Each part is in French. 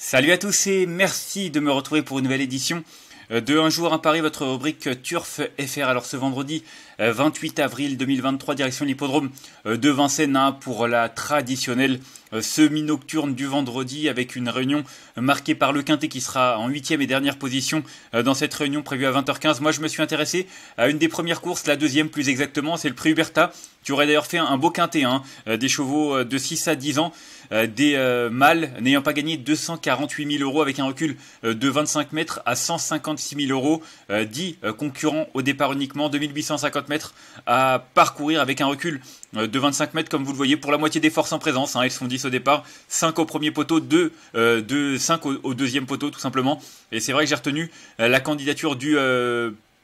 Salut à tous et merci de me retrouver pour une nouvelle édition euh, de Un jour à Paris, votre rubrique Turf FR. Alors ce vendredi 28 euh, avril 2023, direction l'hippodrome euh, de Vincennes hein, pour la traditionnelle semi-nocturne du vendredi avec une réunion marquée par le Quintet qui sera en huitième et dernière position dans cette réunion prévue à 20h15. Moi je me suis intéressé à une des premières courses, la deuxième plus exactement, c'est le prix Huberta tu aurais d'ailleurs fait un, beau quintet, hein, euh, des chevaux euh, de 6 à 10 ans, euh, des mâles n'ayant pas gagné 248 000 euros avec un recul de 25 mètres à 156 000 euros, 10 concurrents au départ uniquement, 2850 mètres à parcourir avec un recul de 25 mètres comme vous le voyez pour la moitié des forces en présence hein, elles sont 10 au départ 5 au premier poteau 2, 5 au, deuxième poteau tout simplement et c'est vrai que j'ai retenu la candidature du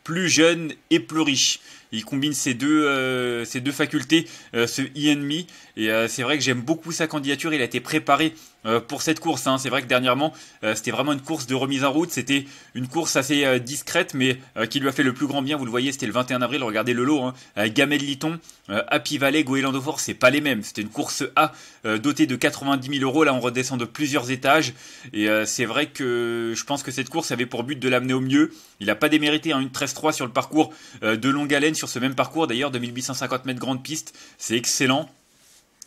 plus jeune et plus riche il combine ces deux, euh, ces deux facultés, euh, ce INMI. Et euh, c'est vrai que j'aime beaucoup sa candidature. Il a été préparé pour cette course. Hein. C'est vrai que dernièrement, c'était vraiment une course de remise en route. C'était une course assez discrète, mais qui lui a fait le plus grand bien. Vous le voyez, c'était le 21 avril. Regardez le lot. Hein. Gamel Liton, Happy Valley, Goéland Fort, c'est pas les mêmes. C'était une course A dotée de 90 000 euros. Là, on redescend de plusieurs étages. Et c'est vrai que je pense que cette course avait pour but de l'amener au mieux. Il n'a pas démérité un hein, une 13-3 sur le parcours de longue haleine sur ce même parcours d'ailleurs, 2850 mètres grande piste, c'est excellent.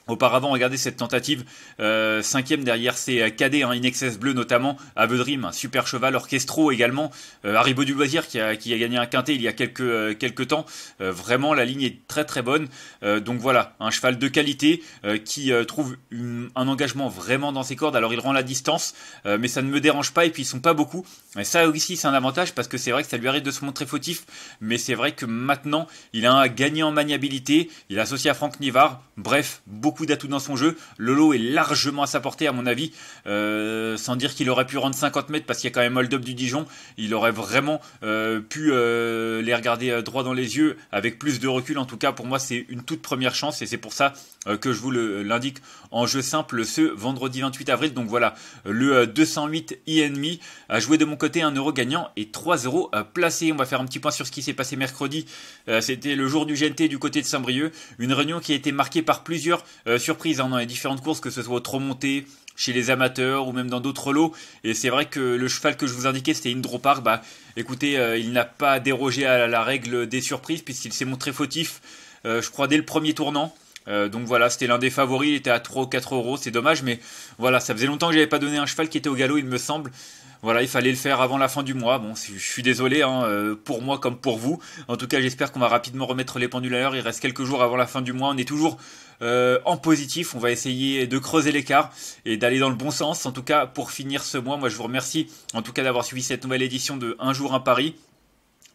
Auparavant, regardez cette tentative euh, cinquième derrière ses euh, cadets, hein, Inexcess Bleu notamment, Avedrim, un super cheval, Orchestro également, euh, Haribo du Loisir qui a, gagné un quintet il y a quelques, euh, temps. Euh, vraiment, la ligne est très très bonne. donc voilà, un cheval de qualité qui trouve un engagement vraiment dans ses cordes. Alors il rend la distance, mais ça ne me dérange pas et puis ils sont pas beaucoup. Et ça aussi c'est un avantage parce que c'est vrai que ça lui arrive de se montrer fautif, mais c'est vrai que maintenant il a gagné en maniabilité, il est associé à Franck Nivard. Bref, beaucoup coup d'atouts dans son jeu. Lolo est largement à sa portée, à mon avis. Euh, sans dire qu'il aurait pu rendre 50 mètres parce qu'il y a quand même hold-up du Dijon. Il aurait vraiment euh, pu euh, les regarder droit dans les yeux avec plus de recul. En tout cas, pour moi, c'est une toute première chance et c'est pour ça que je vous l'indique en jeu simple ce vendredi 28 avril. Donc voilà, le 208 INMI a joué de mon côté un euro gagnant et 3 euros placés. On va faire un petit point sur ce qui s'est passé mercredi. C'était le jour du GNT du côté de Saint-Brieuc. Une réunion qui a été marquée par plusieurs euh, surprise hein, dans les différentes courses, que ce soit trop monté chez les amateurs ou même dans d'autres lots. Et c'est vrai que le cheval que je vous indiquais, c'était Indro Park. Bah, écoutez, euh, il n'a pas dérogé à la règle des surprises puisqu'il s'est montré fautif, euh, je crois, dès le premier tournant. donc voilà, c'était l'un des favoris, il était à 3 ou 4 euros, c'est dommage, mais voilà, ça faisait longtemps que j'avais pas donné un cheval qui était au galop, il me semble. Voilà, il fallait le faire avant la fin du mois. Bon, je suis désolé, hein, euh, pour moi comme pour vous. En tout cas, j'espère qu'on va rapidement remettre les pendules à l'heure. Il reste quelques jours avant la fin du mois. On est toujours euh, en positif. On va essayer de creuser l'écart et d'aller dans le bon sens. En tout cas, pour finir ce mois, moi je vous remercie en tout cas d'avoir suivi cette nouvelle édition de Un jour à Paris.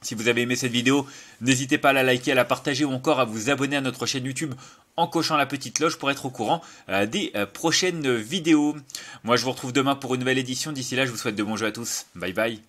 Si vous avez aimé cette vidéo, n'hésitez pas à la liker, à la partager ou encore à vous abonner à notre chaîne YouTube en cochant la petite cloche pour être au courant euh, des euh, prochaines vidéos. Moi je vous retrouve demain pour une nouvelle édition. D'ici là, je vous souhaite de bons jeux à tous. Bye bye.